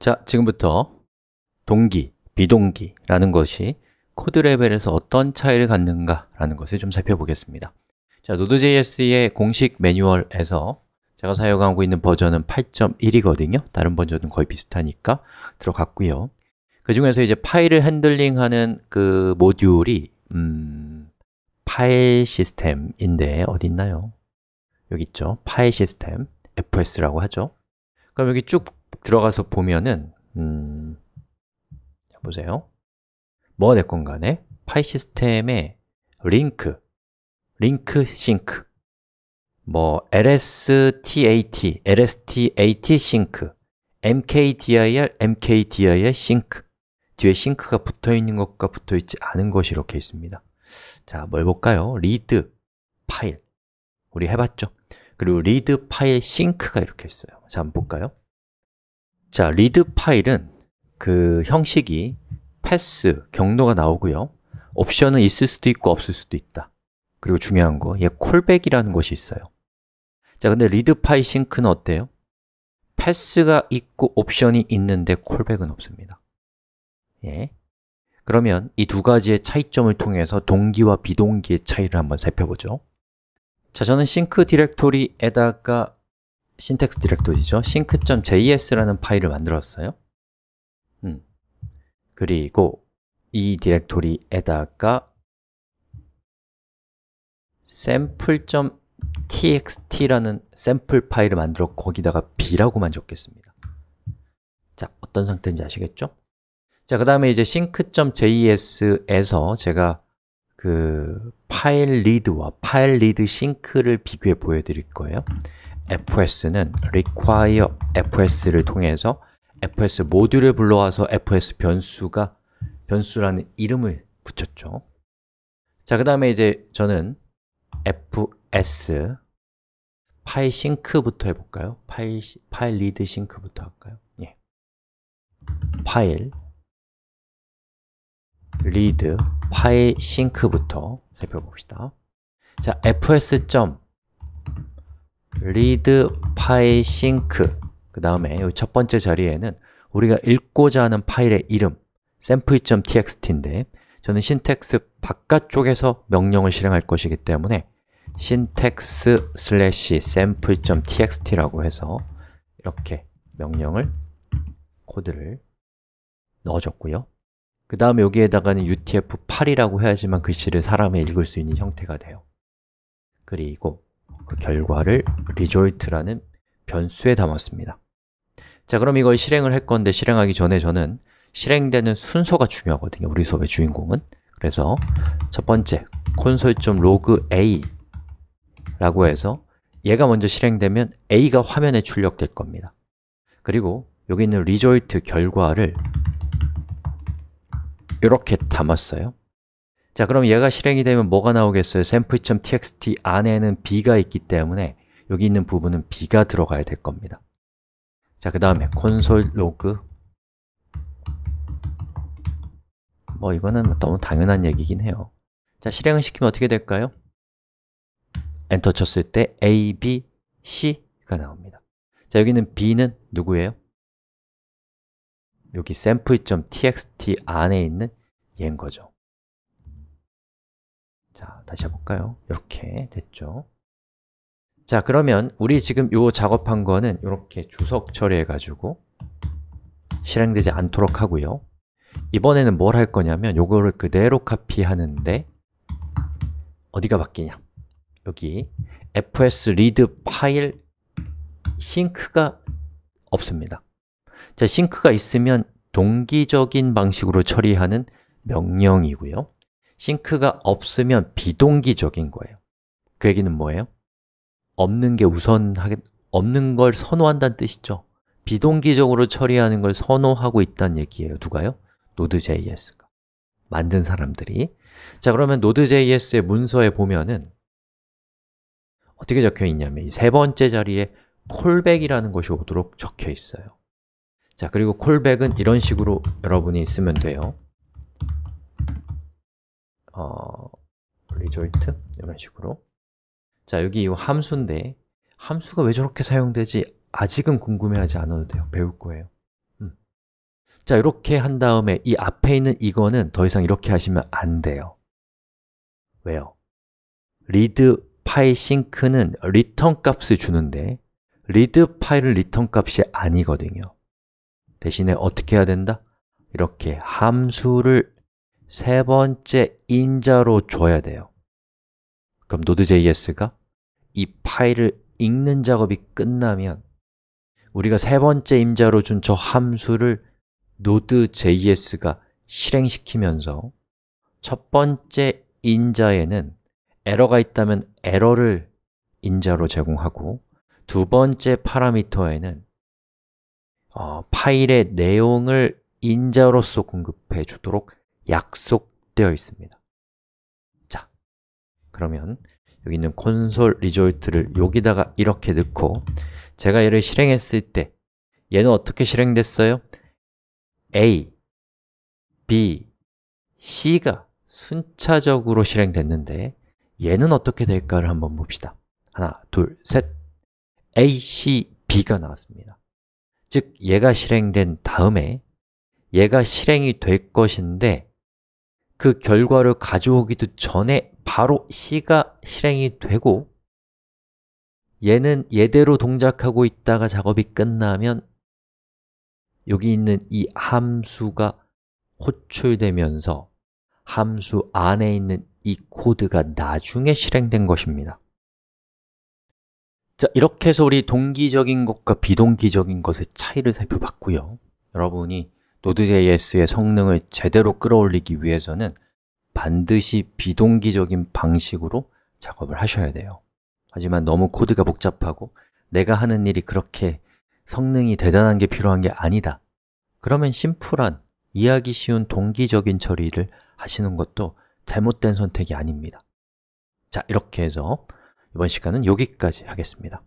자, 지금부터 동기, 비동기라는 것이 코드 레벨에서 어떤 차이를 갖는가라는 것을 좀 살펴보겠습니다 자, Node.js의 공식 매뉴얼에서 제가 사용하고 있는 버전은 8.1이거든요 다른 버전은 거의 비슷하니까 들어갔고요 그 중에서 이제 파일을 핸들링하는 그 모듈이 음, 파일 시스템인데 어디 있나요? 여기 있죠. 파일 시스템, FS라고 하죠. 그럼 여기 쭉 들어가서 보면은 음, 보세요. 뭐가 됐건 간에 파일시스템에 링크, 링크 싱크, 뭐 LSTAT, LSTAT 싱크, MKDIR, MKDIR 싱크 뒤에 싱크가 붙어 있는 것과 붙어 있지 않은 것이 이렇게 있습니다. 자, 뭘 뭐 볼까요? 리드 파일 우리 해봤죠? 그리고 리드 파일 싱크가 이렇게 있어요. 자, 한번 볼까요? 자, 리드 파일은 그 형식이 패스, 경로가 나오고요 옵션은 있을 수도 있고 없을 수도 있다 그리고 중요한 거, 얘 콜백이라는 것이 있어요 자, 근데 리드 파일 싱크는 어때요? 패스가 있고 옵션이 있는데 콜백은 없습니다 예. 그러면 이 두 가지의 차이점을 통해서 동기와 비동기의 차이를 한번 살펴보죠 자, 저는 싱크 디렉토리에다가 신텍스 디렉토리죠. s y j s 라는 파일을 만들었어요. 음. 그리고 이 디렉토리에다가 sample.txt라는 샘플 파일을 만들어 거기다가 b라고만 적겠습니다. 자, 어떤 상태인지 아시겠죠? 자, 그 다음에 이제 sync.js에서 제가 그 파일 리드와 파일 리드 싱크를 비교해 보여드릴 거예요. FS는 require FS를 통해서 FS 모듈을 불러와서 FS 변수가 변수라는 이름을 붙였죠. 자, 그 다음에 이제 저는 fs 파일 싱크부터 해볼까요? 파일, 파일 리드 싱크부터 할까요? 예. 파일 리드 파일 싱크부터 살펴봅시다. 자, fs.점 리드 파일 싱크 그 다음에 첫 번째 자리에는 우리가 읽고자 하는 파일의 이름 sample.txt인데 저는 신텍스 바깥쪽에서 명령을 실행할 것이기 때문에 신텍스 슬래시 sample.txt라고 해서 이렇게 명령을 코드를 넣어줬고요 그 다음에 여기에다가는 utf8이라고 해야지만 글씨를 사람이 읽을 수 있는 형태가 돼요 그리고 그 결과를 result라는 변수에 담았습니다 자, 그럼 이걸 실행을 할 건데 실행하기 전에 저는 실행되는 순서가 중요하거든요 우리 수업의 주인공은 그래서 첫 번째 console.log a 라고 해서 얘가 먼저 실행되면 a가 화면에 출력될 겁니다 그리고 여기 있는 result 결과를 이렇게 담았어요 자, 그럼 얘가 실행이 되면 뭐가 나오겠어요? sample.txt 안에는 b가 있기 때문에 여기 있는 부분은 b가 들어가야 될 겁니다 자, 그 다음에 console.log 뭐 이거는 너무 당연한 얘기긴 해요 자, 실행을 시키면 어떻게 될까요? 엔터 쳤을 때 A, B, C가 나옵니다 자, 여기는 B는 누구예요? 여기 sample.txt 안에 있는 얘인 거죠 자, 다시 해볼까요? 이렇게 됐죠. 자, 그러면 우리 지금 요 작업한 거는 이렇게 주석 처리해가지고 실행되지 않도록 하고요. 이번에는 뭘 할 거냐면 요거를 그대로 카피하는데 어디가 바뀌냐? 여기 fs read 파일 싱크가 없습니다. 자, 싱크가 있으면 동기적인 방식으로 처리하는 명령이고요. 싱크가 없으면 비동기적인 거예요 그 얘기는 뭐예요? 없는 게 우선하게 없는 걸 선호한다는 뜻이죠 비동기적으로 처리하는 걸 선호하고 있다는 얘기예요 누가요? Node.js가 만든 사람들이 자 그러면 Node.js의 문서에 보면은 어떻게 적혀 있냐면 이 세 번째 자리에 콜백이라는 것이 오도록 적혀 있어요 자 그리고 콜백은 이런 식으로 여러분이 쓰면 돼요 어, result 이런 식으로 자 여기 이 함수인데 함수가 왜 저렇게 사용되지 아직은 궁금해하지 않아도 돼요 배울 거예요 음. 자 이렇게 한 다음에 이 앞에 있는 이거는 더 이상 이렇게 하시면 안 돼요 왜요? 리드 파이 싱크는 리턴 값을 주는데 리드 파일을 리턴 값이 아니거든요 대신에 어떻게 해야 된다? 이렇게 함수를 세 번째 인자로 줘야 돼요. 그럼 Node.js가 이 파일을 읽는 작업이 끝나면 우리가 세 번째 인자로 준 저 함수를 Node.js가 실행시키면서 첫 번째 인자에는 에러가 있다면 에러를 인자로 제공하고 두 번째 파라미터에는 어, 파일의 내용을 인자로서 공급해 주도록 약속되어 있습니다 자, 그러면 여기 있는 console result를 여기다가 이렇게 넣고 제가 얘를 실행했을 때 얘는 어떻게 실행됐어요? A, B, C가 순차적으로 실행됐는데 얘는 어떻게 될까를 한번 봅시다 하나, 둘, 셋 A, C, B가 나왔습니다 즉, 얘가 실행된 다음에 얘가 실행이 될 것인데 그 결과를 가져오기도 전에 바로 C가 실행이 되고 얘는 얘대로 동작하고 있다가 작업이 끝나면 여기 있는 이 함수가 호출되면서 함수 안에 있는 이 코드가 나중에 실행된 것입니다 자, 이렇게 해서 우리 동기적인 것과 비동기적인 것의 차이를 살펴봤고요 여러분이 노드.js의 성능을 제대로 끌어올리기 위해서는 반드시 비동기적인 방식으로 작업을 하셔야 돼요 하지만 너무 코드가 복잡하고 내가 하는 일이 그렇게 성능이 대단한 게 필요한 게 아니다 그러면 심플한, 이해하기 쉬운 동기적인 처리를 하시는 것도 잘못된 선택이 아닙니다 자, 이렇게 해서 이번 시간은 여기까지 하겠습니다